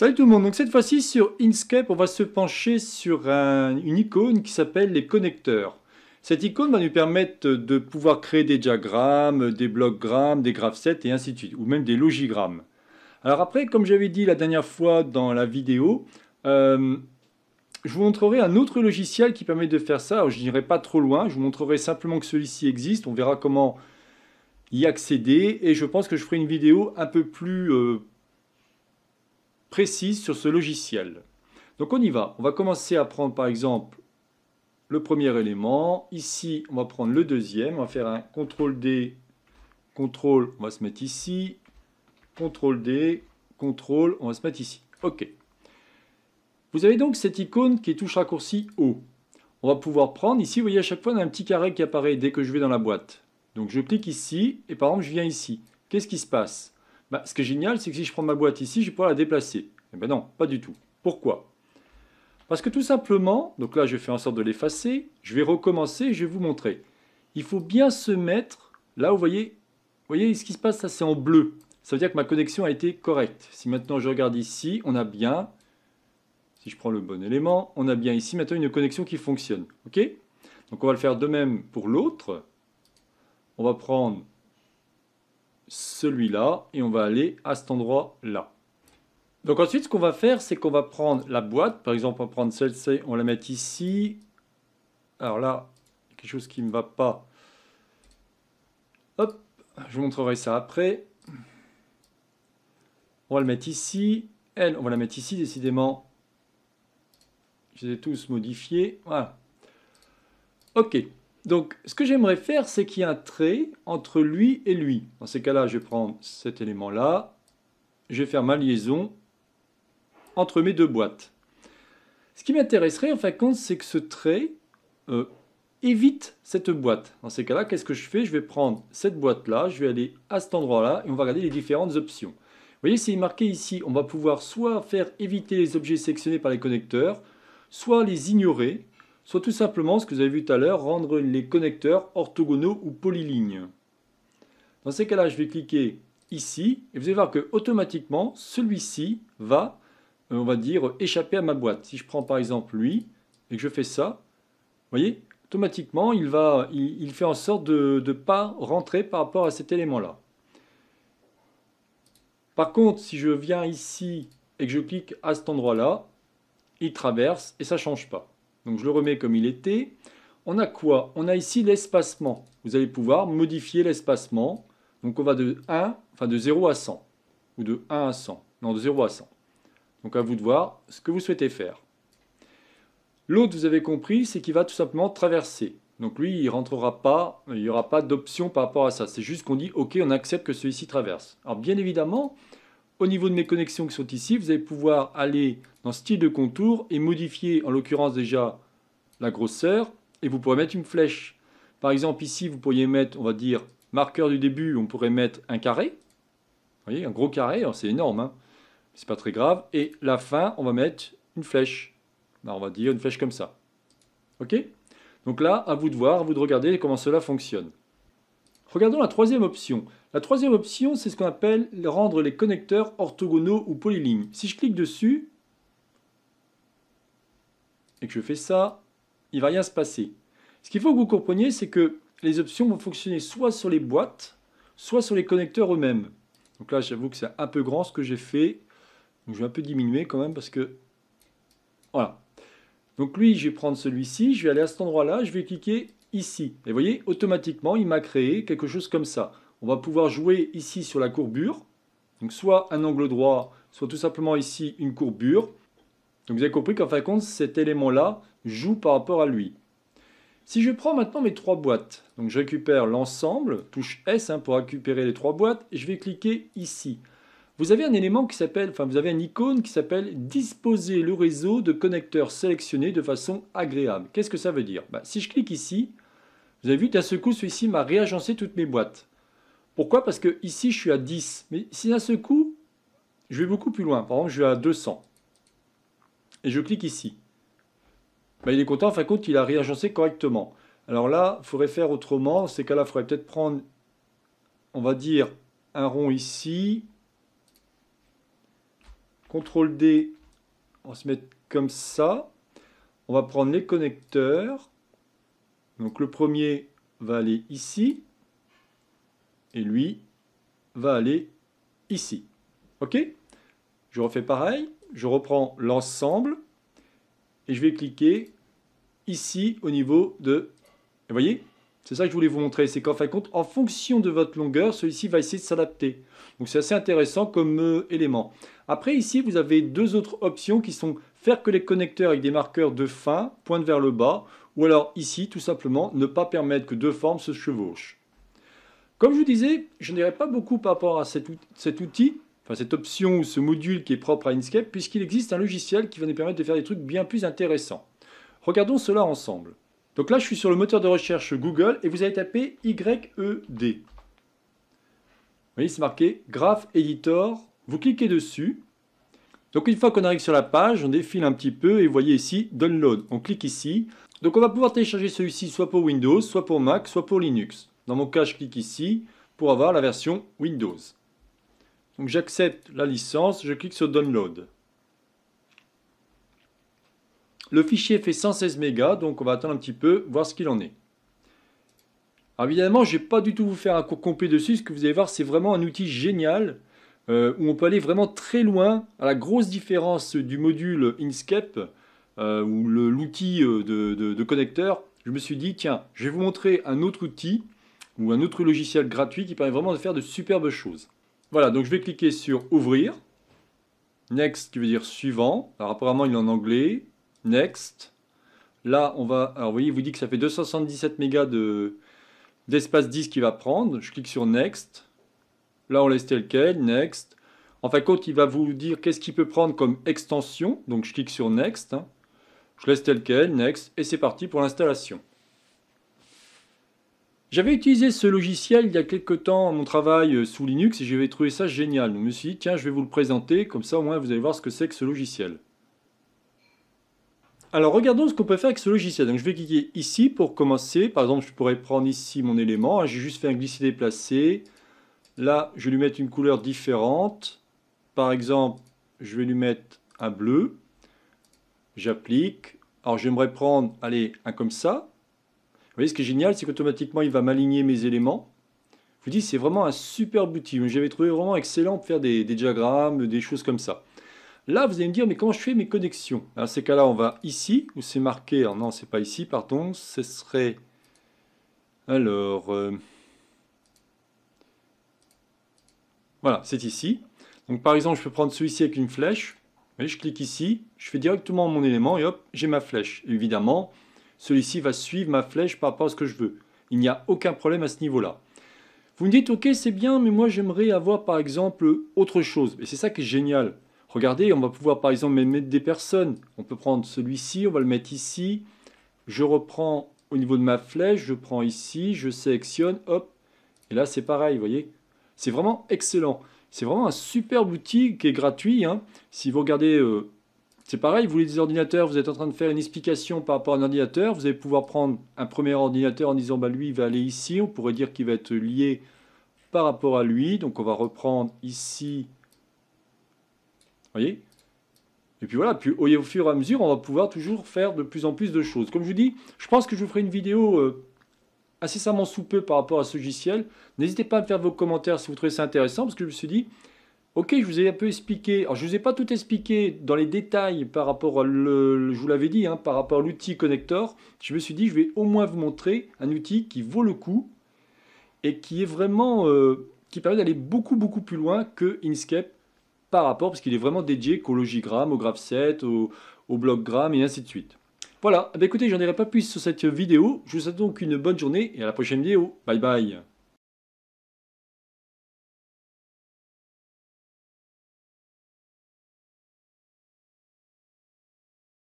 Salut tout le monde, donc cette fois-ci sur Inkscape on va se pencher sur une icône qui s'appelle les connecteurs. Cette icône va nous permettre de pouvoir créer des diagrammes, des blocs-grammes, des graphsets et ainsi de suite, ou même des logigrammes. Alors après, comme j'avais dit la dernière fois dans la vidéo, euh, je vous montrerai un autre logiciel qui permet de faire ça, je n'irai pas trop loin, je vous montrerai simplement que celui-ci existe, on verra comment y accéder et je pense que je ferai une vidéo un peu plus euh, sur ce logiciel. Donc on y va. On va commencer à prendre par exemple le premier élément. Ici, on va prendre le deuxième. On va faire un CTRL D, CTRL, on va se mettre ici. CTRL D, CTRL, on va se mettre ici. OK. Vous avez donc cette icône qui touche raccourci haut. On va pouvoir prendre, ici, vous voyez, à chaque fois, on a un petit carré qui apparaît dès que je vais dans la boîte. Donc je clique ici, et par exemple, je viens ici. Qu'est-ce qui se passe bah, ce qui est génial, c'est que si je prends ma boîte ici, je vais pouvoir la déplacer. Eh bien non, pas du tout. Pourquoi Parce que tout simplement, donc là je fais en sorte de l'effacer, je vais recommencer je vais vous montrer. Il faut bien se mettre, là vous voyez, vous voyez ce qui se passe, ça c'est en bleu. Ça veut dire que ma connexion a été correcte. Si maintenant je regarde ici, on a bien, si je prends le bon élément, on a bien ici maintenant une connexion qui fonctionne. Ok Donc on va le faire de même pour l'autre. On va prendre celui-là et on va aller à cet endroit-là. Donc ensuite, ce qu'on va faire, c'est qu'on va prendre la boîte. Par exemple, on va prendre celle-ci, on la met ici. Alors là, quelque chose qui ne me va pas. Hop, je vous montrerai ça après. On va le mettre ici. Elle, on va la mettre ici, décidément. Je les ai tous modifiés. Voilà. OK. Donc, ce que j'aimerais faire, c'est qu'il y ait un trait entre lui et lui. Dans ces cas-là, je vais prendre cet élément-là. Je vais faire ma liaison entre mes deux boîtes. Ce qui m'intéresserait, en fin de compte, c'est que ce trait euh, évite cette boîte. Dans ces cas-là, qu'est-ce que je fais Je vais prendre cette boîte-là, je vais aller à cet endroit-là et on va regarder les différentes options. Vous voyez, c'est marqué ici. On va pouvoir soit faire éviter les objets sélectionnés par les connecteurs, soit les ignorer soit tout simplement ce que vous avez vu tout à l'heure, rendre les connecteurs orthogonaux ou polylignes. Dans ces cas-là, je vais cliquer ici et vous allez voir que automatiquement celui-ci va, euh, on va dire, échapper à ma boîte. Si je prends par exemple lui et que je fais ça, vous voyez, automatiquement il, va, il, il fait en sorte de ne pas rentrer par rapport à cet élément-là. Par contre, si je viens ici et que je clique à cet endroit-là, il traverse et ça ne change pas. Donc je le remets comme il était. On a quoi On a ici l'espacement. Vous allez pouvoir modifier l'espacement. Donc on va de 1, enfin de 0 à 100. Ou de 1 à 100. Non, de 0 à 100. Donc à vous de voir ce que vous souhaitez faire. L'autre, vous avez compris, c'est qu'il va tout simplement traverser. Donc lui, il rentrera pas, il n'y aura pas d'option par rapport à ça. C'est juste qu'on dit, OK, on accepte que celui-ci traverse. Alors bien évidemment, au niveau de mes connexions qui sont ici, vous allez pouvoir aller dans style de contour et modifier en l'occurrence déjà la grosseur et vous pourrez mettre une flèche. Par exemple ici, vous pourriez mettre, on va dire, marqueur du début, on pourrait mettre un carré. Vous voyez, un gros carré, hein, c'est énorme, hein. c'est pas très grave. Et la fin, on va mettre une flèche. Bah, on va dire une flèche comme ça. OK Donc là, à vous de voir, à vous de regarder comment cela fonctionne. Regardons la troisième option. La troisième option, c'est ce qu'on appelle rendre les connecteurs orthogonaux ou polylignes. Si je clique dessus et que je fais ça, il ne va rien se passer. Ce qu'il faut que vous compreniez, c'est que les options vont fonctionner soit sur les boîtes, soit sur les connecteurs eux-mêmes. Donc là, j'avoue que c'est un peu grand ce que j'ai fait. je vais un peu diminuer quand même parce que... Voilà. Donc lui, je vais prendre celui-ci, je vais aller à cet endroit-là, je vais cliquer ici. Et vous voyez, automatiquement, il m'a créé quelque chose comme ça. On va pouvoir jouer ici sur la courbure. Donc soit un angle droit, soit tout simplement ici une courbure. Donc vous avez compris qu'en fin de compte, cet élément-là joue par rapport à lui. Si je prends maintenant mes trois boîtes, donc je récupère l'ensemble, touche S hein, pour récupérer les trois boîtes, et je vais cliquer ici. Vous avez un élément qui s'appelle, enfin vous avez une icône qui s'appelle disposer le réseau de connecteurs sélectionnés de façon agréable. Qu'est-ce que ça veut dire bah, Si je clique ici, vous avez vu d'un seul coup celui-ci m'a réagencé toutes mes boîtes. Pourquoi Parce que ici je suis à 10. Mais si d'un seul coup, je vais beaucoup plus loin. Par exemple, je vais à 200. Et je clique ici. Bah, il est content, en fin de compte, il a réagencé correctement. Alors là, il faudrait faire autrement. C'est qu'à là, il faudrait peut-être prendre, on va dire, un rond ici, CTRL D, on se met comme ça. On va prendre les connecteurs. Donc le premier va aller ici. Et lui va aller ici. OK Je refais pareil. Je reprends l'ensemble. Et je vais cliquer ici au niveau de... Vous voyez c'est ça que je voulais vous montrer, c'est qu'en fin de compte, en fonction de votre longueur, celui-ci va essayer de s'adapter. Donc c'est assez intéressant comme euh, élément. Après ici, vous avez deux autres options qui sont faire que les connecteurs avec des marqueurs de fin pointent vers le bas, ou alors ici, tout simplement, ne pas permettre que deux formes se chevauchent. Comme je vous disais, je n'irai pas beaucoup par rapport à cet, cet outil enfin cette option ou ce module qui est propre à Inkscape, puisqu'il existe un logiciel qui va nous permettre de faire des trucs bien plus intéressants. Regardons cela ensemble. Donc là, je suis sur le moteur de recherche Google et vous allez taper YED. Vous voyez, c'est marqué Graph Editor. Vous cliquez dessus. Donc une fois qu'on arrive sur la page, on défile un petit peu et vous voyez ici Download. On clique ici. Donc on va pouvoir télécharger celui-ci soit pour Windows, soit pour Mac, soit pour Linux. Dans mon cas, je clique ici pour avoir la version Windows. Donc j'accepte la licence, je clique sur Download. Le fichier fait 116 mégas, donc on va attendre un petit peu, voir ce qu'il en est. Alors évidemment, je ne vais pas du tout vous faire un cours complet dessus, ce que vous allez voir, c'est vraiment un outil génial, euh, où on peut aller vraiment très loin, à la grosse différence du module Inkscape, euh, ou l'outil euh, de, de, connecteur, je me suis dit, tiens, je vais vous montrer un autre outil, ou un autre logiciel gratuit qui permet vraiment de faire de superbes choses. Voilà, donc je vais cliquer sur « Ouvrir »,« Next » qui veut dire « Suivant », alors apparemment il est en anglais, Next. Là, on va. Alors, vous voyez, il vous dit que ça fait 277 mégas de d'espace 10 qu'il va prendre. Je clique sur Next. Là, on laisse tel quel. Next. En fin de compte, il va vous dire qu'est-ce qu'il peut prendre comme extension. Donc, je clique sur Next. Hein. Je laisse tel quel. Next. Et c'est parti pour l'installation. J'avais utilisé ce logiciel il y a quelques temps à mon travail euh, sous Linux et j'avais trouvé ça génial. Donc, je me suis dit, tiens, je vais vous le présenter. Comme ça, au moins, vous allez voir ce que c'est que ce logiciel. Alors regardons ce qu'on peut faire avec ce logiciel. Donc je vais cliquer ici pour commencer. Par exemple, je pourrais prendre ici mon élément. Hein, j'ai juste fait un glisser-déplacer. Là, je vais lui mettre une couleur différente. Par exemple, je vais lui mettre un bleu. J'applique. Alors j'aimerais prendre, allez, un comme ça. Vous voyez, ce qui est génial, c'est qu'automatiquement, il va m'aligner mes éléments. Je vous dis, c'est vraiment un super outil. J'avais trouvé vraiment excellent pour faire des diagrammes, des choses comme ça. Là, vous allez me dire, mais comment je fais mes connexions Dans ces cas-là, on va ici, où c'est marqué, non, c'est pas ici, pardon, ce serait, alors, euh, voilà, c'est ici. Donc par exemple, je peux prendre celui-ci avec une flèche, vous je clique ici, je fais directement mon élément, et hop, j'ai ma flèche. évidemment, celui-ci va suivre ma flèche par rapport à ce que je veux. Il n'y a aucun problème à ce niveau-là. Vous me dites, ok, c'est bien, mais moi j'aimerais avoir par exemple autre chose. Et c'est ça qui est génial regardez, on va pouvoir par exemple mettre des personnes. On peut prendre celui-ci, on va le mettre ici. Je reprends au niveau de ma flèche, je prends ici, je sélectionne, hop. Et là, c'est pareil, vous voyez. C'est vraiment excellent. C'est vraiment un superbe outil qui est gratuit. Hein. Si vous regardez, euh, c'est pareil, vous voulez des ordinateurs, vous êtes en train de faire une explication par rapport à un ordinateur, vous allez pouvoir prendre un premier ordinateur en disant, bah, lui, il va aller ici. On pourrait dire qu'il va être lié par rapport à lui. Donc, on va reprendre ici et puis voilà, puis au fur et à mesure, on va pouvoir toujours faire de plus en plus de choses. Comme je vous dis, je pense que je vous ferai une vidéo assez euh, simplement sous peu par rapport à ce logiciel. N'hésitez pas à me faire vos commentaires si vous trouvez ça intéressant, parce que je me suis dit, ok, je vous ai un peu expliqué, alors je ne vous ai pas tout expliqué dans les détails par rapport à je vous l'avais dit, hein, par rapport à l'outil Connector, je me suis dit, je vais au moins vous montrer un outil qui vaut le coup et qui est vraiment, euh, qui permet d'aller beaucoup, beaucoup plus loin que Inkscape par rapport, parce qu'il est vraiment dédié qu'au logigramme, au graph 7, au, au et ainsi de suite. Voilà, eh ben, écoutez, j'en dirai pas plus sur cette vidéo. Je vous souhaite donc une bonne journée et à la prochaine vidéo. Bye bye